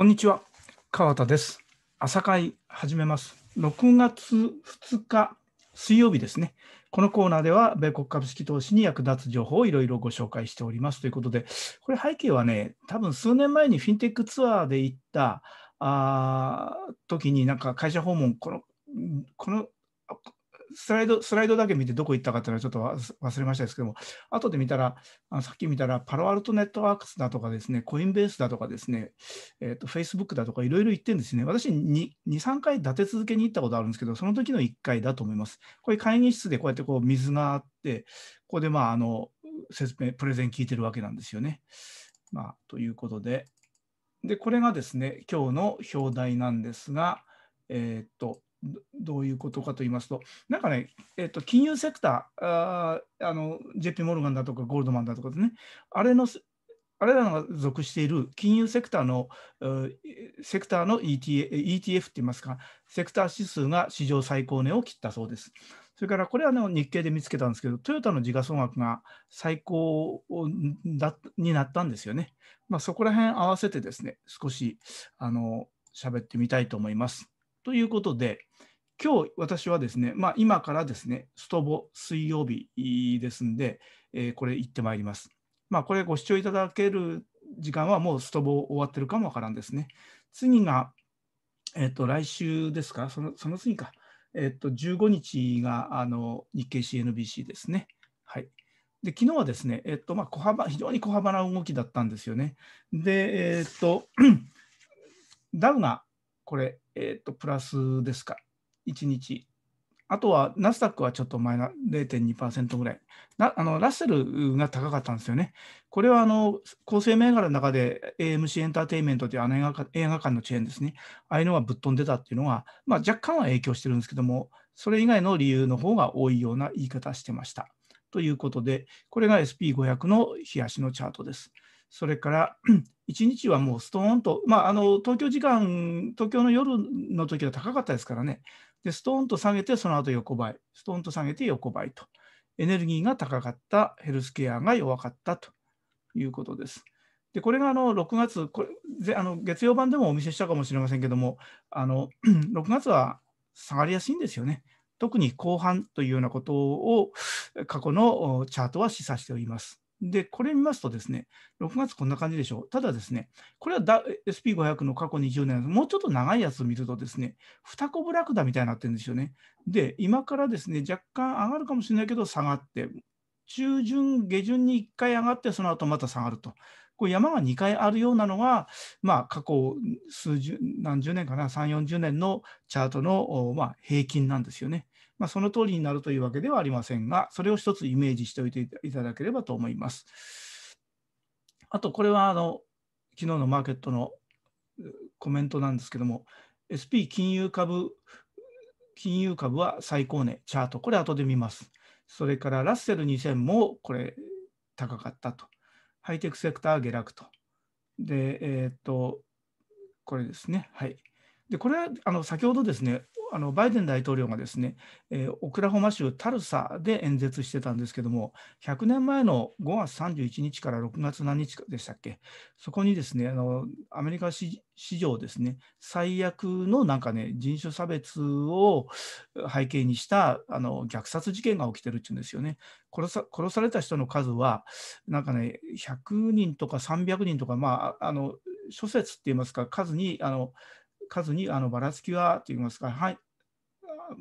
こんにちは、川田です。朝会始めます。6月2日水曜日ですね。このコーナーでは、米国株式投資に役立つ情報をいろいろご紹介しておりますということで、これ背景はね、多分数年前にフィンテックツアーで行ったあ時に、なんか会社訪問、この、このスライド、スライドだけ見てどこ行ったかっていうのはちょっと忘れましたですけども、後で見たら、あのさっき見たら、パロアルトネットワークスだとかですね、コインベースだとかですね、えっ、ー、と、Facebook だとかいろいろ言ってるんですね。私2、2、3回立て続けに行ったことあるんですけど、その時の1回だと思います。これ会議室でこうやってこう水があって、ここでまあ、あの、説明、プレゼン聞いてるわけなんですよね。まあ、ということで、で、これがですね、今日の表題なんですが、えっ、ー、と、どういうことかと言いますと、なんかね、えっと、金融セクター、ああの JP モルガンだとかゴールドマンだとかですね、あれのあれらが属している金融セクターの、セクターの ETF, ETF って言いますか、セクター指数が史上最高値を切ったそうです。それからこれは、ね、日経で見つけたんですけど、トヨタの時価総額が最高だになったんですよね。まあ、そこら辺合わせてですね、少しあの喋ってみたいと思います。ということで、今日私はですね、まあ、今からですね、ストボ水曜日ですんで、えー、これ行ってまいります。まあ、これご視聴いただける時間はもうストボ終わってるかもわからんですね。次が、えっ、ー、と、来週ですか、そのその次か、えっ、ー、と、15日があの日経 CNBC ですね。はい。で、昨日はですね、えっ、と、まあ、小幅、非常に小幅な動きだったんですよね。で、えっ、と、ダウがこれ、えっと、プラスですか、1日。あとは、ナスダックはちょっとマイナ0.2%ぐらい。なあのラッセルが高かったんですよね。これはあの構成銘柄の中で AMC エンターテインメントというあの映画映画館のチェーンですね。ああいうのがぶっ飛んでたっていうのが、まあ、若干は影響してるんですけども、それ以外の理由の方が多いような言い方してました。ということで、これが SP500 の日足のチャートです。それから1 日はもうストーンと、まあ、あの東京時間、東京の夜の時は高かったですからね、でストーンと下げて、その後横ばい、ストーンと下げて横ばいと、エネルギーが高かった、ヘルスケアが弱かったということです。でこれがあの6月これあの、月曜版でもお見せしたかもしれませんけども、あの6 月は下がりやすいんですよね。特に後半というようなことを過去のチャートは示唆しております。で、これ見ますとですね、6月こんな感じでしょう。ただですね、これは SP500 の過去20年、もうちょっと長いやつを見るとですね、2コブラクダみたいになってるんですよね。で、今からですね、若干上がるかもしれないけど、下がって、中旬、下旬に1回上がって、その後また下がると。これ山が2回あるようなのが、まあ、過去数十、何十年かな、3、40年のチャートの、まあ、平均なんですよね。まあ、その通りになるというわけではありませんが、それを一つイメージしておいていただければと思います。あと、これはあの昨日のマーケットのコメントなんですけども、SP 金融株、金融株は最高値、チャート、これ後で見ます。それからラッセル2000もこれ高かったと。ハイテクセクター下落と。で、えー、っと、これですね。はい。でこれはあの先ほどですねあのバイデン大統領がですね、えー、オクラホマ州タルサで演説してたんですけども、100年前の5月31日から6月何日でしたっけ、そこにですね、あのアメリカ史上ですね、最悪のなんかね、人種差別を背景にしたあの虐殺事件が起きてるっていうんですよね殺さ。殺された人の数は、なんかね、100人とか300人とか、まあ、あの諸説って言いますか、数にあの数にあのばらつきはといいますか、はい、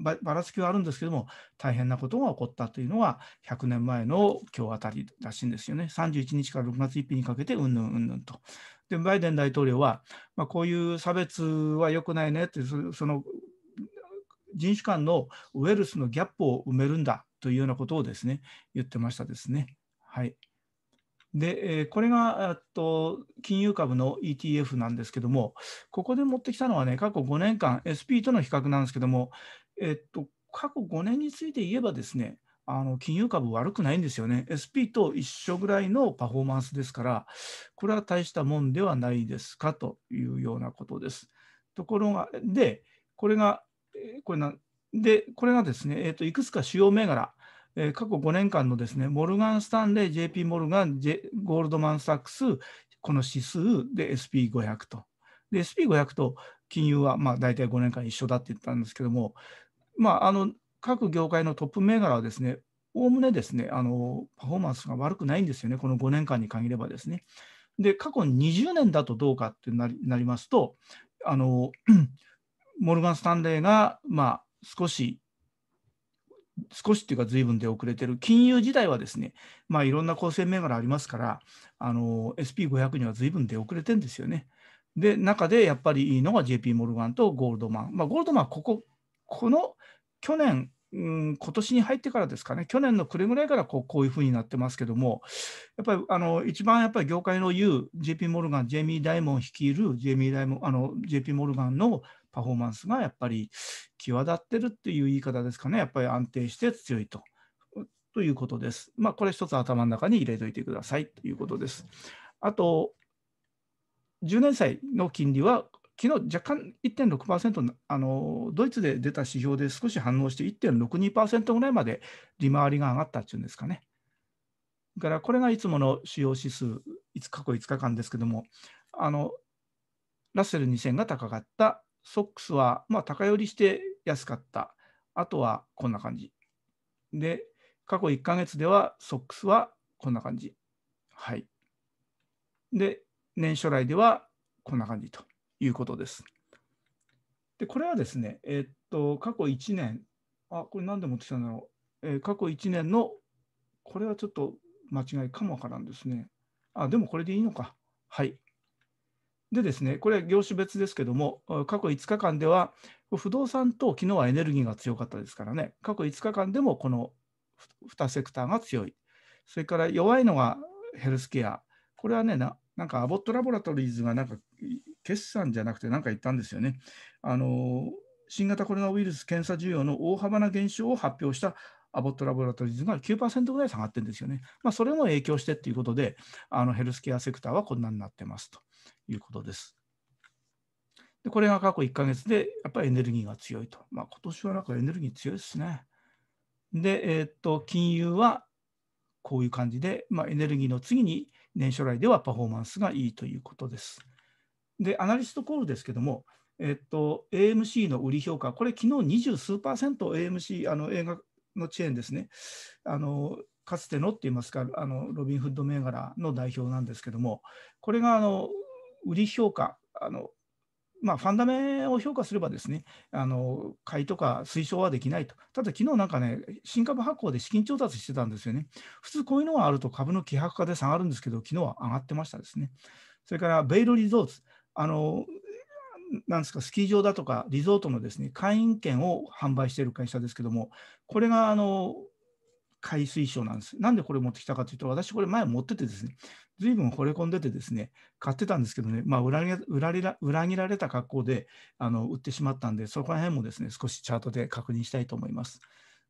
ばらつきはあるんですけども大変なことが起こったというのは100年前の今日あたりらしいんですよね31日から6月1日にかけてうんぬんうんぬんと。でバイデン大統領は、まあ、こういう差別は良くないねってその人種間のウェルスのギャップを埋めるんだというようなことをですね言ってましたですね。はいで、えこれがと金融株の ETF なんですけども、ここで持ってきたのはね、過去5年間、SP との比較なんですけども、えっと、過去5年について言えばですね、あの金融株悪くないんですよね。SP と一緒ぐらいのパフォーマンスですから、これは大したもんではないですかというようなことです。ところが、で、これが、これなで、これがですね、えっといくつか主要銘柄、え過去5年間のですね、モルガン・スタンレー、JP モルガン、J、ゴールドマン・サックス、この指数で SP500 と。で、SP500 と金融はまあ大体5年間一緒だって言ったんですけども、まあ、あの各業界のトップ銘柄はですね、おおむねですね、あのパフォーマンスが悪くないんですよね、この5年間に限ればですね。で、過去20年だとどうかってなりなりますと、あの モルガン・スタンレーが、まあ、少し少しっていうか随分出遅れてる金融時代はですね、まあ、いろんな構成銘柄ありますからあの SP500 には随分出遅れてるんですよね。で中でやっぱりいいのが JP モルガンとゴールドマン、まあ、ゴールドマンこここの去年うん今年に入ってからですかね、去年の暮れぐらいからこうこういうふうになってますけども、やっぱりあの一番やっぱり業界の言う JP モルガン、ジェイミー・ダイモン率いるジェイミー・あの JP モルガンのパフォーマンスがやっぱり際立ってるっていう言い方ですかね、やっぱり安定して強いと。ということです。まあ、これ一つ頭の中に入れといてくださいということです。あと、10年債の金利は、昨日若干1.6%あの、ドイツで出た指標で少し反応して1.62%ぐらいまで利回りが上がったっていうんですかね。だからこれがいつもの主要指数、過去5日間ですけども、あのラッセル2000が高かったソックスは、まあ、高寄りして安かった。あとはこんな感じ。で、過去1ヶ月ではソックスはこんな感じ。はい。で、年初来ではこんな感じということです。で、これはですね、えー、っと、過去1年、あ、これ何で持ってきたんだろう。えー、過去1年の、これはちょっと間違いかもわからんですね。あ、でもこれでいいのか。はい。でですね、これ業種別ですけども、過去5日間では、不動産と昨日はエネルギーが強かったですからね、過去5日間でもこの2セクターが強い。それから弱いのがヘルスケア。これはね、なんかアボットラボラトリーズがなんか決算じゃなくて何か言ったんですよね。あの新型コロナウイルス検査需要の大幅な減少を発表したアボットラボラトリーズが9%ぐらい下がってるんですよね。まあ、それも影響してということで、あのヘルスケアセクターはこんなになってますということです。でこれが過去1ヶ月でやっぱりエネルギーが強いと。まあ、今年はなんかエネルギー強いですね。で、えー、っと金融はこういう感じで、まあ、エネルギーの次に年初来ではパフォーマンスがいいということです。で、アナリストコールですけども、えっと、AMC の売り評価、これ、昨日二十数パーセント AMC、あの映画のチェーンですね、あのかつてのって言いますか、あのロビン・フッド銘柄の代表なんですけども、これがあの売り評価、あのまあ、ファンダメを評価すればですね、あの買いとか推奨はできないと。ただ、昨日なんかね、新株発行で資金調達してたんですよね。普通こういうのがあると株の希薄化で下がるんですけど、昨日は上がってましたですね。それからベイルリゾーツ、あのなんですかスキー場だとかリゾートのですね会員権を販売している会社ですけども、これがあの海水晶なんです。なんでこれ持ってきたかというと、私これ前持っててですね、ずいぶん惚れ込んでてですね、買ってたんですけどね、まあ、裏切られた格好であの売ってしまったんで、そこら辺もですね、少しチャートで確認したいと思います。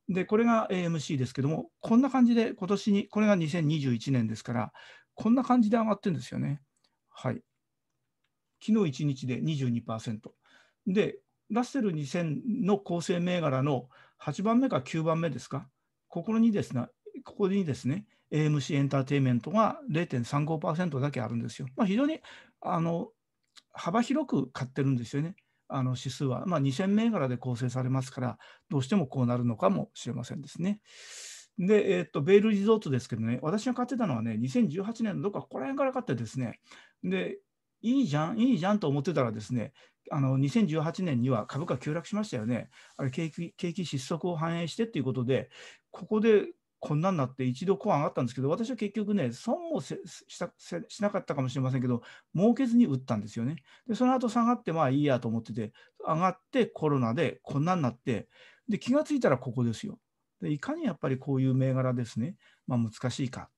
で、これが AMC ですけども、こんな感じで今年に、これが2021年ですから、こんな感じで上がってるんですよね。はい。昨日1日で22%。で、ラッセル2000の構成銘柄の8番目か9番目ですかここにですね、ここにですね、AMC エンターテインメントが0.35%だけあるんですよ。まあ、非常にあの幅広く買ってるんですよね、あの指数は。まあ、2000銘柄で構成されますから、どうしてもこうなるのかもしれませんですね。で、えー、っとベイルリゾートですけどね、私が買ってたのはね、2018年のどこかここら辺から買ってですね、で、いいじゃん、いいじゃんと思ってたらですね、あの2018年には株価急落しましたよね。あれ景気、景気失速を反映してということで、ここでこんなんなって一度こう上がったんですけど、私は結局ね、損をしなかったかもしれませんけど、儲けずに売ったんですよね。で、その後下がって、まあいいやと思ってて、上がってコロナでこんなんなって、で、気がついたらここですよ。でいかにやっぱりこういう銘柄ですね、まあ、難しいか。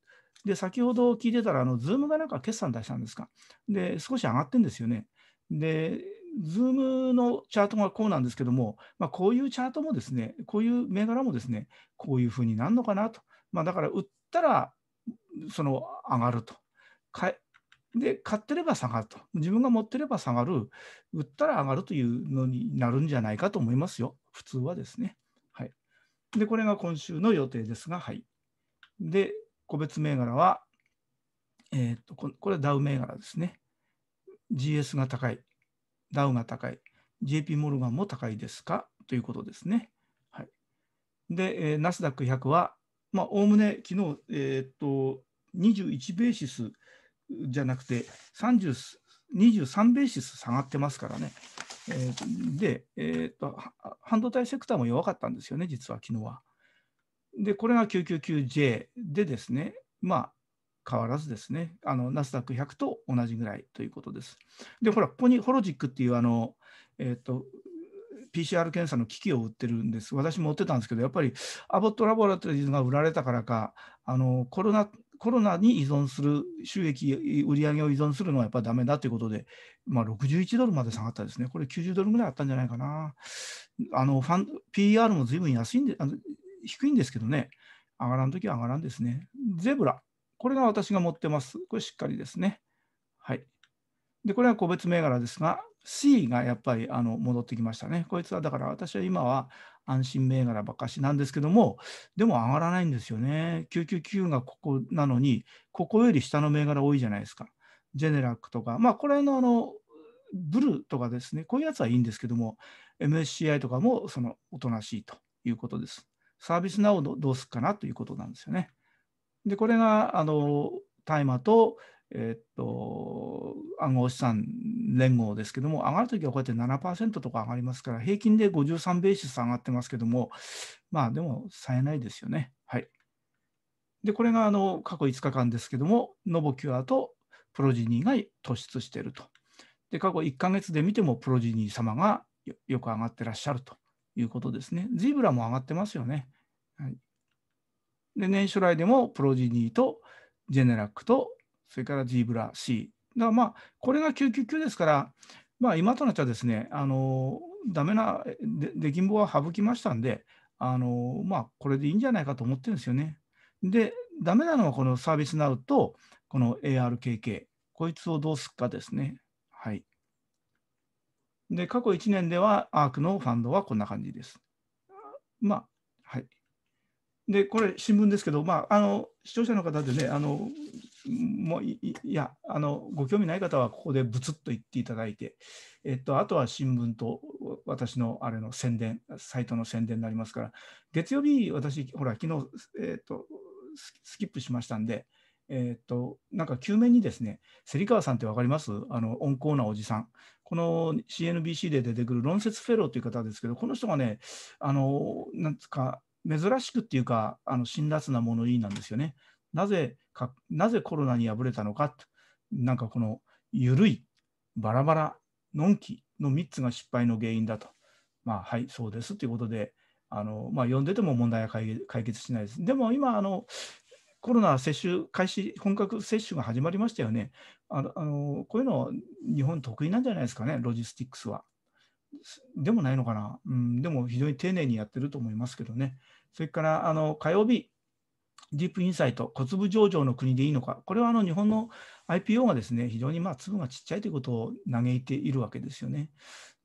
で、先ほど聞いてたら、あの、ズームがなんか決算出したんですか。で、少し上がってんですよね。で、ズームのチャートがこうなんですけども、まあ、こういうチャートもですね、こういう銘柄もですね、こういうふうになるのかなと。まあ、だから、売ったら、その上がると。買で、買ってれば下がると。自分が持ってれば下がる。売ったら上がるというのになるんじゃないかと思いますよ。普通はですね。はい。で、これが今週の予定ですが、はい。で、個別銘柄は、えっ、とこれはダウ銘柄ですね。GS が高い。ダウが高い、JP モルガンも高いですかということですね。はい、で、えナスダック100は、まあ、おおむね昨日、えー、っと、21ベーシスじゃなくて23ベーシス下がってますからね。えー、で、えー、っと、半導体セクターも弱かったんですよね、実は昨日は。で、これが 999J でですね、まあ、変わらずですね、あのナスダック100と同じぐらいということです。で、ほら、ここにホロジックっていうあの、えっ、ー、と、PCR 検査の機器を売ってるんです。私も持ってたんですけど、やっぱりアボットラボラトリーズが売られたからか、あのコロナコロナに依存する、収益、売り上げを依存するのはやっぱりダメだということで、まあ、61ドルまで下がったですね。これ90ドルぐらいあったんじゃないかな。あの、ファン、PR も随分安いんで、あの低いんですけどね、上がらんときは上がらんですね。ゼブラ。これが私が持ってます。これしっかりですね。はい。で、これは個別銘柄ですが、C がやっぱりあの戻ってきましたね。こいつはだから私は今は安心銘柄ばっかしなんですけども、でも上がらないんですよね。999がここなのに、ここより下の銘柄多いじゃないですか。ジェネラックとか、まあ、これのあのブルとかですね、こういうやつはいいんですけども、MSCI とかもそのおとなしいということです。サービスなどどうすっかなということなんですよね。でこれがあの大麻と,、えっと暗号資産連合ですけども上がるときはこうやって7%とか上がりますから平均で53ベーシス上がってますけどもまあでも冴えないですよね。はい、でこれがあの過去5日間ですけどもノボキュアとプロジニーが突出していると。で過去1ヶ月で見てもプロジニー様がよく上がってらっしゃるということですね。ズイブラも上がってますよね。はいで、年初来でもプロジニーとジェネラックと、それからジーブラ C。だからまあ、これが999ですから、まあ、今となっちゃですね、あのダメな出んぼは省きましたんで、あのまあ、これでいいんじゃないかと思ってるんですよね。で、ダメなのはこのサービスナウと、この ARKK、こいつをどうすっかですね。はい。で、過去1年では、アークのファンドはこんな感じです。まあ、はい。で、これ、新聞ですけど、まあ、あの視聴者の方でね、あのもういやあの、ご興味ない方はここでブツッと言っていただいて、えっと、あとは新聞と私のあれの宣伝、サイトの宣伝になりますから、月曜日、私、ほら、昨日、えっと、スキップしましたんで、えっと、なんか急面にですね、芹川さんって分かりますあの、温厚なおじさん。この CNBC で出てくる論説フェローという方ですけど、この人がね、あの、なんつか、珍しくっていうか、あの辛辣な物言いなんですよね。なぜか、なぜコロナに敗れたのか、なんかこの緩い、バラバラ、のんきの3つが失敗の原因だと。まあ、はい、そうですということで、あのまあ、読んでても問題は解決しないです。でも今あの、コロナ接種開始、本格接種が始まりましたよね。あのこういうの、日本得意なんじゃないですかね、ロジスティックスは。でもないのかな、うん、でも非常に丁寧にやってると思いますけどね。それからあの火曜日、ディープインサイト、小粒上場の国でいいのか、これはあの日本の IPO がですね非常にまあ粒がちっちゃいということを嘆いているわけですよね。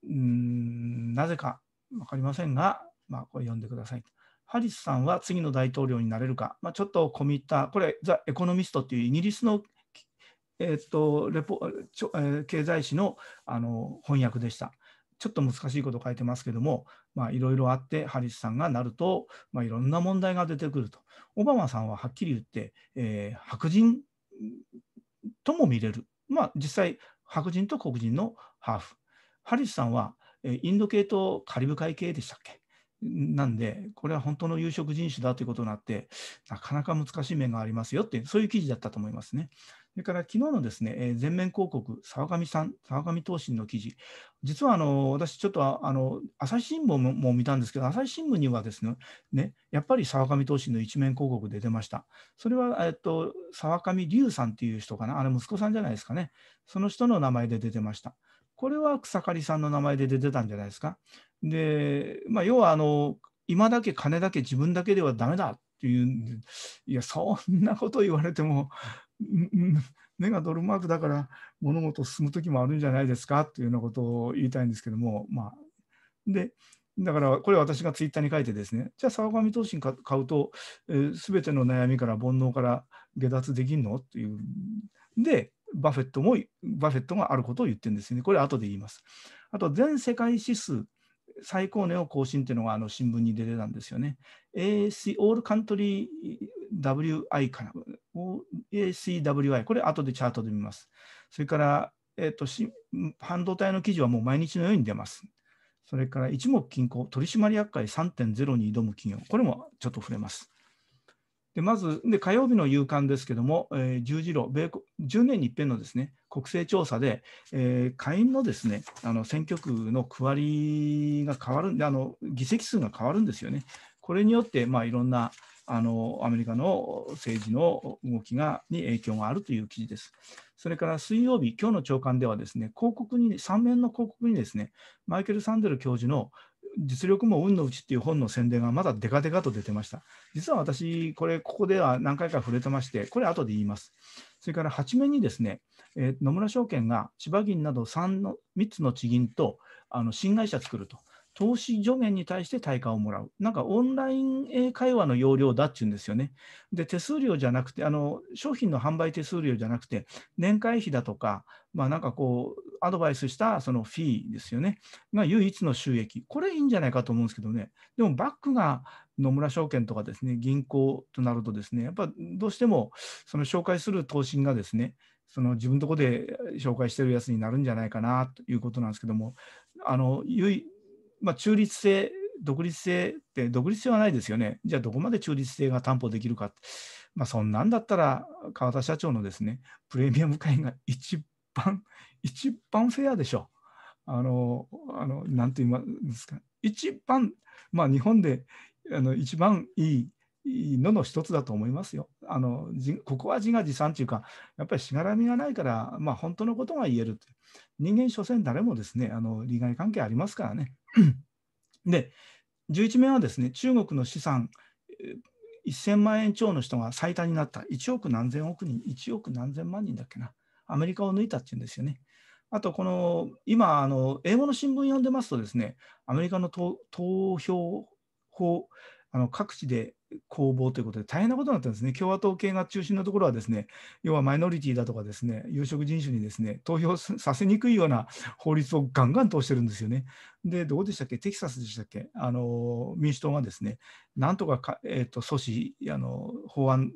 うんなぜか分かりませんが、まあ、これ読んでください。ハリスさんは次の大統領になれるか、まあ、ちょっと込み入った、これ、ザ・エコノミストというイギリスの、えー、っとレポちょえー、経済誌のあの翻訳でした。ちょっと難しいこと書いてますけども、いろいろあって、ハリスさんがなると、まあ、いろんな問題が出てくると。オバマさんははっきり言って、えー、白人とも見れる。まあ、実際、白人と黒人のハーフ。ハリスさんは、インド系とカリブ海系でしたっけなんで、これは本当の有色人種だということになって、なかなか難しい面がありますよっていう、そういう記事だったと思いますね。それから昨日のですね、え全面広告、沢上さん、沢上投信の記事、実はあの私、ちょっとあの朝日新聞も見たんですけど、朝日新聞にはですね、ねやっぱり沢上投信の一面広告で出ました。それは、えっと、沢上龍さんっていう人かな、あれ、息子さんじゃないですかね、その人の名前で出てました。これは草刈さんの名前で出てたんじゃないですか。で、まあ、要はあの、今だけ金だけ自分だけではだめだっていういや、そんなこと言われても、目 がドルマークだから物事進む時もあるんじゃないですかというようなことを言いたいんですけども、まあ、でだからこれ私がツイッターに書いてですねじゃあ沢上投資に買うと、えー、全ての悩みから煩悩から下脱できるのっていうでバフェットもバフェットがあることを言ってるんですよねこれ後で言いますあと全世界指数最高値を更新っていうのがあの新聞に出てたんですよね。a a WI から、ACWI、これ後でチャートで見ます。それから、えーと、と半導体の記事はもう毎日のように出ます。それから一目均衡、取締役会3.0に挑む企業、これもちょっと触れます。でまずで、火曜日の夕刊ですけども、えー、十字路米国、10年に一遍のです、ね、国勢調査で、えー、下院のです、ね、あの選挙区の区割りが変わるあの、議席数が変わるんですよね。これによって、まあ、いろんな、あのアメリカの政治の動きがに影響があるという記事です。それから水曜日、今日の朝刊ではですね広告に3面の広告にですねマイケル・サンデル教授の実力も運のうちっていう本の宣伝がまだデカデカと出てました。実は私、これ、ここでは何回か触れてまして、これ、後で言います。それから8面にですね、えー、野村証券が千葉銀など 3, の3つの地銀とあの新会社作ると。投資助言に対して対価をもらう。なんかオンライン会話の要領だっていうんですよね。で、手数料じゃなくて、あの商品の販売手数料じゃなくて、年会費だとか、まあ、なんかこう、アドバイスしたそのフィーですよね、が唯一の収益。これいいんじゃないかと思うんですけどね。でも、バックが野村証券とかですね、銀行となるとですね、やっぱどうしても、その紹介する投資がですね、その自分のとこで紹介してるやつになるんじゃないかなということなんですけども、あの、唯まあ、中立性、独立性って、独立性はないですよね。じゃあ、どこまで中立性が担保できるか。まあ、そんなんだったら、川田社長のですね、プレミアム会員が一番、一番フェアでしょ。あの、あのなんて言いますか、一番、まあ、日本であの一番いいのの一つだと思いますよ。あのここは自画自賛というか、やっぱりしがらみがないから、まあ、本当のことが言える人間、所詮誰もですねあの利害関係ありますからね。で、11面はですね中国の資産1000万円超の人が最多になった、1億何千億人、1億何千万人だっけな、アメリカを抜いたっていうんですよね。あと、この今あの、英語の新聞読んでますとですね、アメリカの投票法、あの各地で攻防ということで大変なことになったんですね。共和党系が中心のところはですね、要はマイノリティだとかですね、有色人種にですね、投票させにくいような法律をガンガン通してるんですよね。で、どこでしたっけ、テキサスでしたっけ、あの民主党がですね、なんとかか、えーと、と阻止あの法案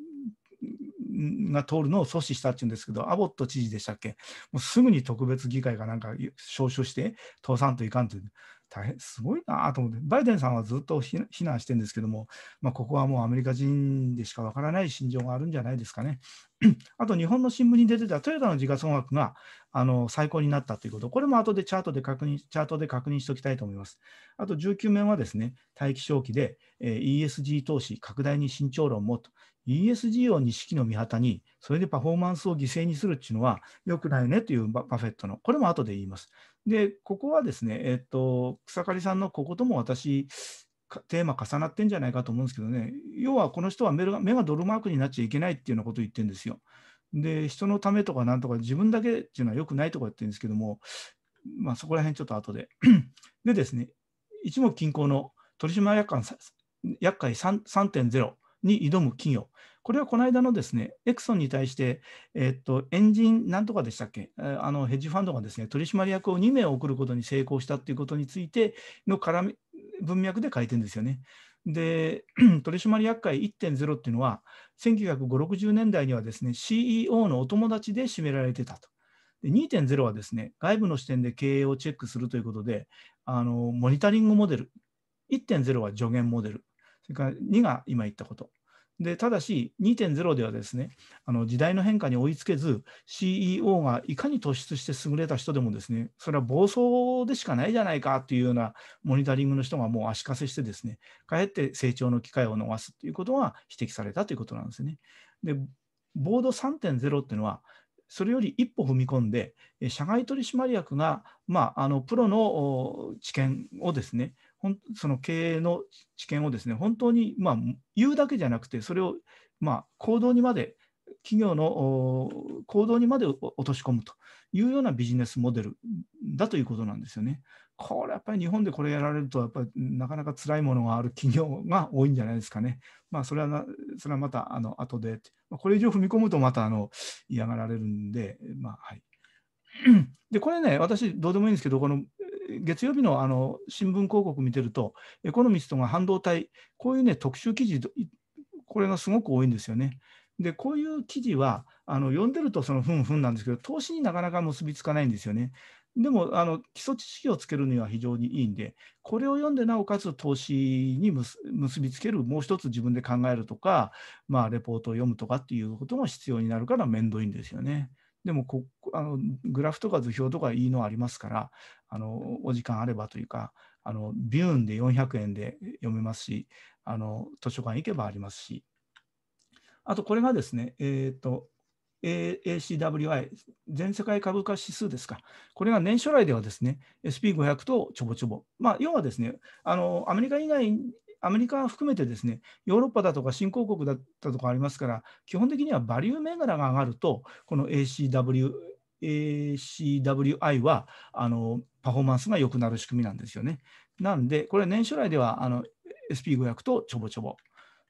が通るのを阻止したっていうんですけど、アボット知事でしたっけ、もうすぐに特別議会がなんか招集して、通さんといかんという、大変すごいなと思って、バイデンさんはずっと非難してるんですけども、まあ、ここはもうアメリカ人でしかわからない心情があるんじゃないですかね。あと、日本の新聞に出てたトヨタの時価総額があの最高になったということ、これも後でチャートで確認チャートで確認しておきたいと思います。あと19面はですね、待機消費で、えー、ESG 投資拡大に慎重論もと ESG を錦の御旗に、それでパフォーマンスを犠牲にするっていうのは良くないねというバフェットの、これも後で言います。で、ここはですね、えっと、草刈さんのこことも私、テーマ重なってんじゃないかと思うんですけどね、要はこの人は目が目がドルマークになっちゃいけないっていうようなことを言ってるんですよ。で、人のためとかなんとか、自分だけっていうのは良くないとか言ってるんですけども、まあ、そこら辺ちょっと後で。でですね、一目均衡の取締役官厄介3.0に挑む企業、これはこの間のですね、エクソンに対して、えっと、エンジンなんとかでしたっけ、あのヘッジファンドがですね、取締役を2名送ることに成功したということについての絡み文脈で書いてるんですよね。で、取締役会1.0っていうのは、1950、60年代にはですね、CEO のお友達で占められてたと。2.0はですね、外部の視点で経営をチェックするということで、あのモニタリングモデル、1.0は助言モデル、それから2が今言ったこと。でただし2.0ではですねあの時代の変化に追いつけず CEO がいかに突出して優れた人でもですねそれは暴走でしかないじゃないかというようなモニタリングの人がもう足かせしてですねかえって成長の機会を逃すということが指摘されたということなんですね。でボード3.0っていうのはそれより一歩踏み込んで社外取締役が、まあ、あのプロの知見をですねその経営の知見をですね、本当に、まあ、言うだけじゃなくて、それを、まあ、行動にまで、企業の行動にまで落とし込むというようなビジネスモデルだということなんですよね。これやっぱり日本でこれやられると、やっぱりなかなか辛いものがある企業が多いんじゃないですかね。まあ、それはな、それはまた、あの、後で、これ以上踏み込むと、また、あの、嫌がられるんで、まあ、はい。で、これね、私、どうでもいいんですけど、この月曜日のあの新聞広告見てると、エコノミストが半導体、こういうね、特集記事、これがすごく多いんですよね。で、こういう記事は、あの読んでるとそのふんふんなんですけど、投資になかなか結びつかないんですよね。でもあの基礎知識をつけるには非常にいいんで、これを読んでなおかつ投資に結びつける、もう一つ自分で考えるとか、まあ、レポートを読むとかっていうことも必要になるから面倒いんですよね。でもこあのグラフとか図表とかいいのありますからあのお時間あればというかあのビューンで400円で読めますしあの図書館行けばありますしあとこれがですね、えーと、ACWI、全世界株価指数ですか、これが年初来ではですね、SP500 とちょぼちょぼ、まあ、要はですねあの、アメリカ以外アメリカ含めてですね、ヨーロッパだとか新興国だったとかありますから、基本的にはバリュー銘柄が上がると、この ACW、ACWI はあのパフォーマンスが良くなる仕組みなんですよね。なんで、これ年初来ではあの SP500 とちょぼちょぼ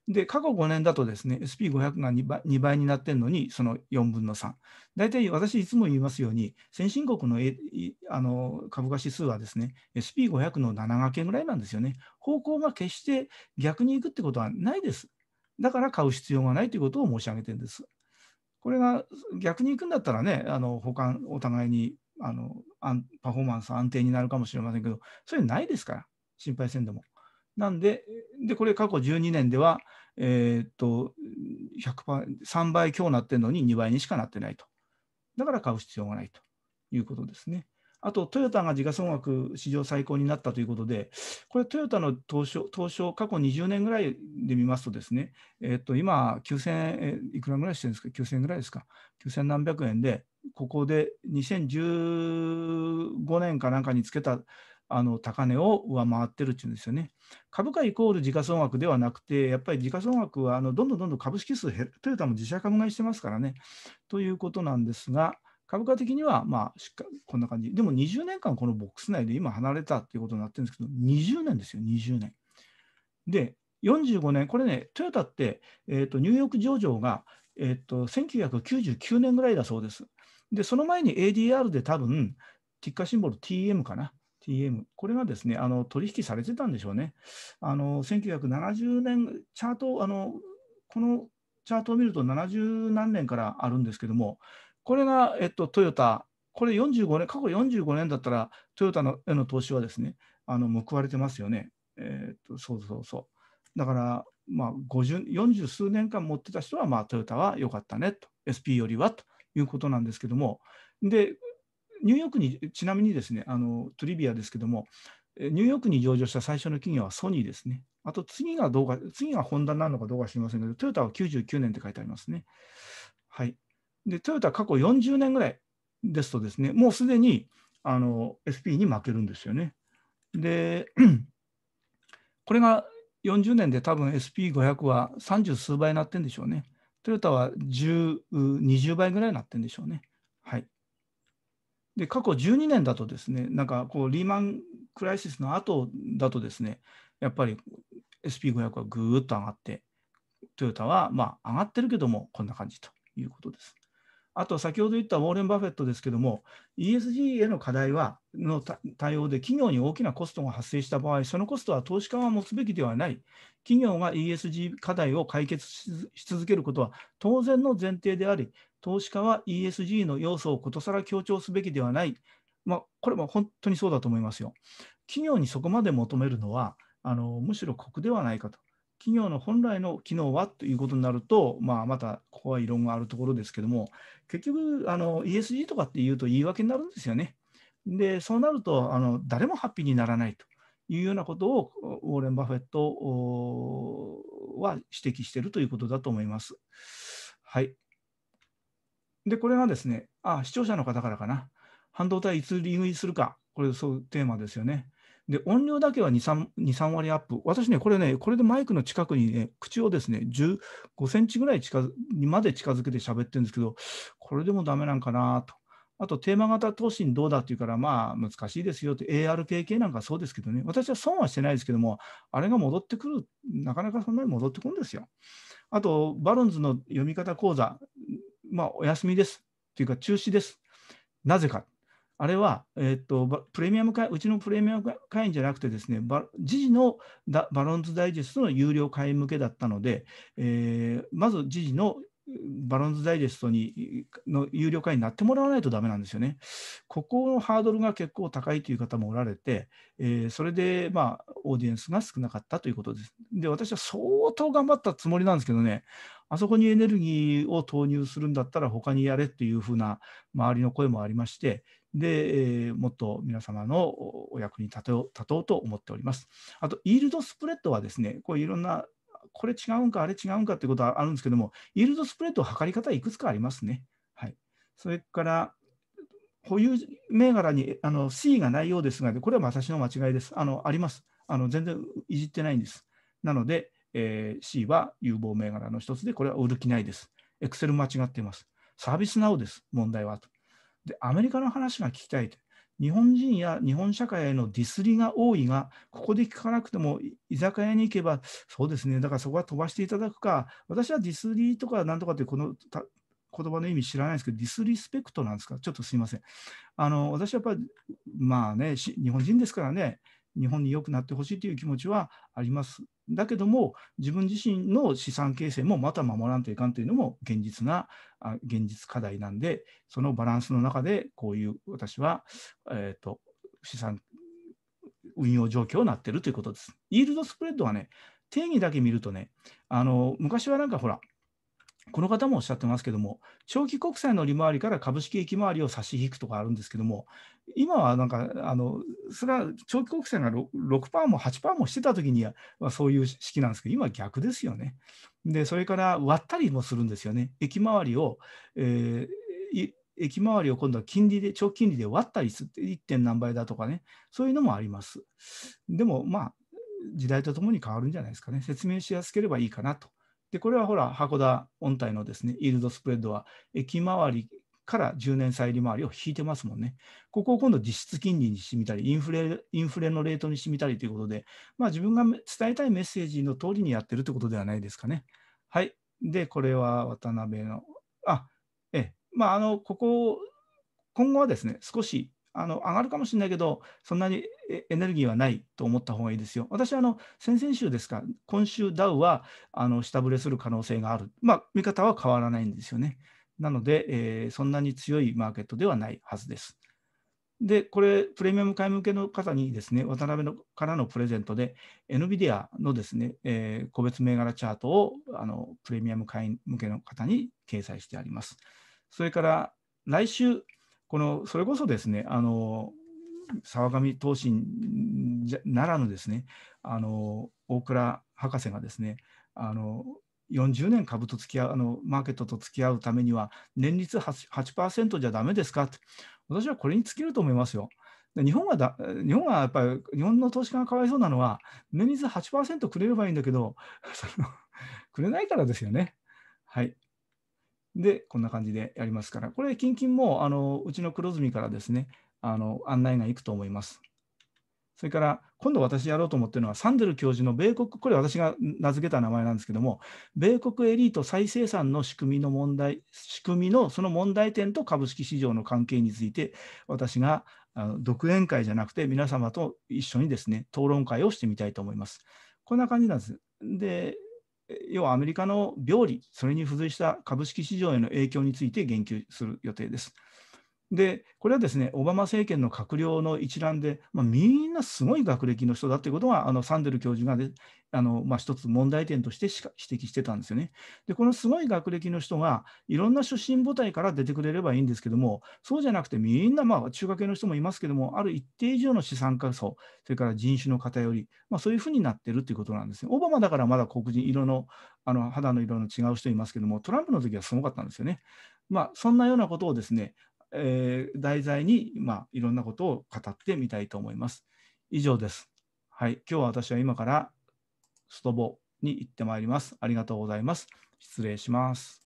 で、過去5年だとですね、SP500 が2倍 ,2 倍になってるのに、その4分の3。大体私いつも言いますように、先進国の,、あの株価指数はですね、SP500 の7掛けぐらいなんですよね。方向が決して逆にいくってことはないです。だから買う必要がないということを申し上げてるんです。これが逆にいくんだったらね、あの保管お互いにあのパフォーマンス安定になるかもしれませんけど、それないですから、心配せんでも。なんで、でこれ過去12年では、えー、っと1 3倍強なってるのに2倍にしかなってないと。だから買う必要がないということですね。あと、トヨタが時価総額史上最高になったということで、これ、トヨタの東証、東証過去20年ぐらいで見ますとですね、えっと、今、9000、いくらぐらいしてるんですか、9000円ぐらいですか、9000何百円で、ここで2015年かなんかにつけたあの高値を上回ってるっていうんですよね。株価イコール時価総額ではなくて、やっぱり時価総額はあのどんどんどんどん株式数減トヨタも自社株買いしてますからね。ということなんですが、株価的には、まあ、しっかこんな感じ。でも20年間このボックス内で今離れたっていうことになってるんですけど、20年ですよ、20年。で、45年、これね、トヨタって、えーと、ニューヨーク上場が、えーと1999年ぐらいだそうです。で、その前に ADR で多分、ティッカーシンボル TM かな。TM、これがですね、あの取引されてたんでしょうね。あの1970年、チャートあの、このチャートを見ると70何年からあるんですけども、これが、えっと、トヨタ、これ45年、過去45年だったら、トヨタのへの投資はですね、あの報われてますよね。えー、っとそうそうそう。だから、まあ、40数年間持ってた人は、まあ、トヨタは良かったねと、SP よりはということなんですけども、で、ニューヨークにちなみにですねあのトリビアですけどもニューヨークに上場した最初の企業はソニーですね。あと次がどうか、次がホンダなのかどうか知りませんけど、トヨタは99年って書いてありますね。はい。で、トヨタは過去40年ぐらいですとですね、もうすでにあの SP に負けるんですよね。で、これが40年で多分 SP500 は30数倍になってるんでしょうね。トヨタは10、20倍ぐらいになってるんでしょうね。で過去12年だとですねなんかこうリーマンクライシスの後だとですねやっぱり SP500 はぐーっと上がってトヨタはまあ上がってるけどもこんな感じということです。あと先ほど言ったウォーレン・バフェットですけども ESG への課題はの対応で企業に大きなコストが発生した場合そのコストは投資家が持つべきではない企業が ESG 課題を解決し続けることは当然の前提であり投資家は ESG の要素をことさら強調すべきではない、まあ、これも本当にそうだと思いますよ。企業にそこまで求めるのは、あのむしろ酷ではないかと。企業の本来の機能はということになると、まあ、またここは異論があるところですけども、結局あの ESG とかっていうと言い訳になるんですよね。で、そうなるとあの誰もハッピーにならないというようなことをウォーレン・バフェットは指摘しているということだと思います。はい。で、これがですね、あ、視聴者の方からかな。半導体いつングにするか。これ、そういうテーマですよね。で、音量だけは2、3, 2 3割アップ。私ね、これね、これでマイクの近くにね、口をですね、15センチぐらい近にまで近づけて喋ってるんですけど、これでもダメなんかなと。あと、テーマ型投資にどうだっていうから、まあ、難しいですよって、ARKK なんかそうですけどね、私は損はしてないですけども、あれが戻ってくる、なかなかそんなに戻ってくるんですよ。あと、バロンズの読み方講座、まあ、お休みですというか中止です。なぜか。あれは、えっ、ー、と、プレミアム会、うちのプレミアム会員じゃなくてですね、時事のバロンズダイジェストの有料会員向けだったので、えー、まず時事のバロンズダイジェストにの有料会員になってもらわないとダメなんですよね。ここのハードルが結構高いという方もおられて、えー、それで、まあ、オーディエンスが少なかったということです。で、私は相当頑張ったつもりなんですけどね、あそこにエネルギーを投入するんだったら他にやれっていうふうな周りの声もありまして、で、えー、もっと皆様のお役に立とうと思っております。あと、イールドスプレッドはですね、こういろんなこれ違うんか、あれ違うんかということはあるんですけども、イールドスプレッド測り方いくつかありますね。はい、それから、保有銘柄にあの C がないようですが、これは私の間違いです。あのあります。あの全然いじってないんです。なので、えー、C は有望銘柄の一つで、これは売る気ないです。Excel 間違っています。サービスなおです、問題はと。で、アメリカの話が聞きたいと。日本人や日本社会へのディスりが多いが、ここで聞かなくても居酒屋に行けば、そうですね、だからそこは飛ばしていただくか、私はディスりとかなんとかってこの言葉の意味知らないですけど、ディスリスペクトなんですか、ちょっとすいません。あの私はやっぱり、まあね、日本人ですからね、日本に良くなってほしいという気持ちはありますだけども、自分自身の資産形成もまた守らんといかんというのも現実な、あ現実課題なんで、そのバランスの中で、こういう私は、えーと、と資産運用状況になってるということです。イールドスプレッドはね、定義だけ見るとね、あの昔はなんかほら、この方もおっしゃってますけども、長期国債の利回りから株式益回りを差し引くとかあるんですけども、今はなんか、あのそれは長期国債が 6%, 6も8%もしてたときには、まあ、そういう式なんですけど、今逆ですよね。で、それから割ったりもするんですよね。益回りを、えー、益回りを今度は金利で、長期金利で割ったりする、1. 点何倍だとかね、そういうのもあります。でも、まあ、時代とともに変わるんじゃないですかね。説明しやすければいいかなとで、これはほら、箱田温帯のですね、イールドスプレッドは、駅周りから10年債利回りを引いてますもんね。ここを今度実質金利にしてみたり、インフレインフレのレートにしてみたりということで、まあ、自分が伝えたいメッセージの通りにやってるってことではないですかね。はい。で、これは渡辺の、あ、ええ、まあ、あの、ここ、今後はですね、少しあの上がるかもしれないけど、そんなにエネルギーはないと思った方がいいですよ。私はあの先々週ですか、今週ダウはあの下振れする可能性がある、まあ、見方は変わらないんですよね。なので、えー、そんなに強いマーケットではないはずです。で、これ、プレミアム会向けの方にですね、渡辺のからのプレゼントで、NVIDIA のですね、えー、個別銘柄チャートをあのプレミアム会員向けの方に掲載してあります。それから、来週、このそれこそですねあの沢上投進ならぬですねあの大倉博士がですねあの40年株と付き合うあのマーケットと付き合うためには年率 8%, 8じゃだめですかと私はこれに尽きると思いますよ。日本はだ日本はやっぱり日本の投資家がかわいそうなのは年率8%くれればいいんだけどくれないからですよね。はいで、こんな感じでやりますから、これ、近々もあのうちの黒住からですね、あの案内がいくと思います。それから、今度私やろうと思ってるのは、サンデル教授の米国、これ私が名付けた名前なんですけども、米国エリート再生産の仕組みの問題、仕組みのその問題点と株式市場の関係について、私があの独演会じゃなくて、皆様と一緒にですね、討論会をしてみたいと思います。こんな感じなんです。で、要はアメリカの病理、それに付随した株式市場への影響について言及する予定です。で、これはですね、オバマ政権の閣僚の一覧で、まあ、みんなすごい学歴の人だということが、あのサンデル教授が、ね、あのまあ、一つ問題点としてしか指摘してたんですよね。で、このすごい学歴の人が、いろんな出身母体から出てくれればいいんですけども、そうじゃなくて、みんな、まあ、中華系の人もいますけども、ある一定以上の資産家層、それから人種の偏り、まあ、そういうふうになってるということなんですね。オバマだからまだ黒人、色の、あの肌の色の違う人いますけども、トランプの時はすごかったんですよね。まあ、そんなようなことをですね、えー、題材に、まあ、いろんなことを語ってみたいと思います。以上です。はい、今日は私は今からストボに行ってまいります。ありがとうございます。失礼します。